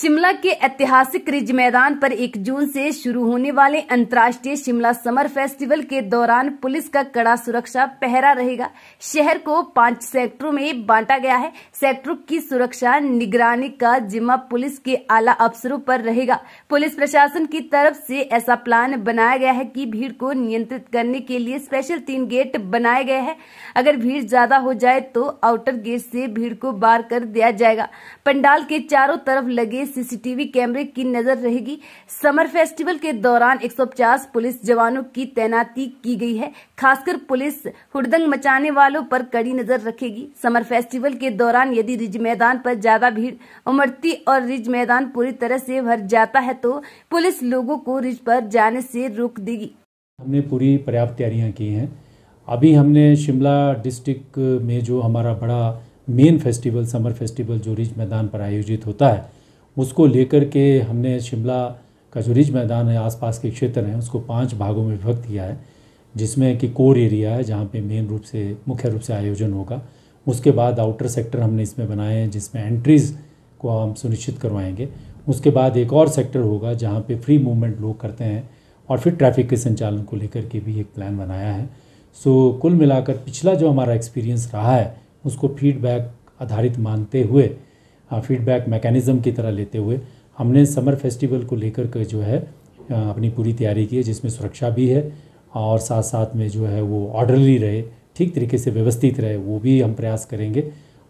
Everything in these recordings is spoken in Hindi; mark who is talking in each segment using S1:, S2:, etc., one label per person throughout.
S1: शिमला के ऐतिहासिक रिज मैदान पर 1 जून से शुरू होने वाले अंतर्राष्ट्रीय शिमला समर फेस्टिवल के दौरान पुलिस का कड़ा सुरक्षा पहरा रहेगा शहर को पांच सेक्टरों में बांटा गया है सेक्टरों की सुरक्षा निगरानी का जिम्मा पुलिस के आला अफसरों पर रहेगा पुलिस प्रशासन की तरफ से ऐसा प्लान बनाया गया है की भीड़ को नियंत्रित करने के लिए स्पेशल तीन गेट बनाए गए हैं अगर भीड़ ज्यादा हो जाए तो आउटर गेट ऐसी भीड़ को बार कर दिया जाएगा पंडाल के चारों तरफ लगे सीसीटीवी कैमरे की नजर रहेगी समर फेस्टिवल के दौरान 150 पुलिस जवानों की तैनाती की गई है खासकर पुलिस हुड़दंग मचाने वालों पर कड़ी नजर रखेगी समर फेस्टिवल के दौरान यदि रिज मैदान पर ज्यादा भीड़ उमड़ती और रिज मैदान पूरी तरह से भर जाता है तो पुलिस लोगों को रिज पर जाने से रोक देगी
S2: हमने पूरी पर्याप्त तैयारियां की हैं अभी हमने शिमला डिस्ट्रिक्ट में जो हमारा बड़ा मेन फेस्टिवल समर फेस्टिवल जो रिज मैदान पर आयोजित होता है उसको लेकर के हमने शिमला का जो रिज मैदान है आसपास के क्षेत्र हैं उसको पांच भागों में विभक्त किया है जिसमें कि कोर एरिया है जहाँ पे मेन रूप से मुख्य रूप से आयोजन होगा उसके बाद आउटर सेक्टर हमने इसमें बनाए हैं जिसमें एंट्रीज़ को हम सुनिश्चित करवाएंगे उसके बाद एक और सेक्टर होगा जहाँ पे फ्री मूवमेंट लोग करते हैं और फिर ट्रैफिक के संचालन को लेकर के भी एक प्लान बनाया है सो कुल मिलाकर पिछला जो हमारा एक्सपीरियंस रहा है उसको फीडबैक आधारित मानते हुए फीडबैक मैकेनिज़्म की तरह लेते हुए हमने समर फेस्टिवल को लेकर के जो है अपनी पूरी तैयारी की है जिसमें सुरक्षा भी है और साथ साथ में जो है वो ऑर्डरली रहे ठीक तरीके से व्यवस्थित रहे वो भी हम प्रयास करेंगे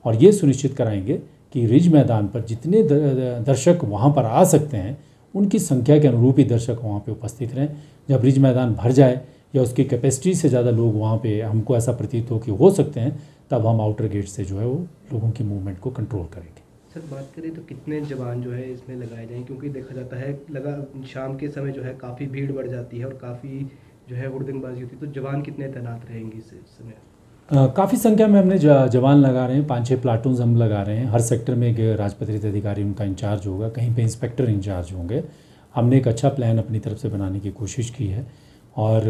S2: और ये सुनिश्चित कराएंगे कि रिज मैदान पर जितने दर्शक वहाँ पर आ सकते हैं उनकी संख्या के अनुरूप ही दर्शक वहाँ पर उपस्थित रहें जब रिज मैदान भर जाए या उसकी कैपेसिटी से ज़्यादा लोग वहाँ पे हमको ऐसा प्रतीत हो कि हो सकते हैं तब हम आउटर गेट से जो है वो लोगों की मूवमेंट को कंट्रोल करेंगे सर बात करें तो कितने जवान जो है इसमें लगाए जाएँ क्योंकि देखा जाता है लगा शाम के समय जो है काफ़ी भीड़ बढ़ जाती है और काफ़ी जो है उड़दंगबाजी होती है तो जवान कितने तैनात रहेंगे इस समय काफ़ी संख्या में हमने जवान लगा रहे हैं पाँच छः प्लाटून हम लगा रहे हैं हर सेक्टर में एक राजपत्रित अधिकारी उनका इंचार्ज होगा कहीं पे इंस्पेक्टर इंचार्ज होंगे हमने एक अच्छा प्लान अपनी तरफ से बनाने की कोशिश की है और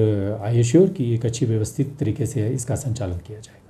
S2: आई एश्योर कि एक अच्छी व्यवस्थित तरीके से इसका संचालन किया जाएगा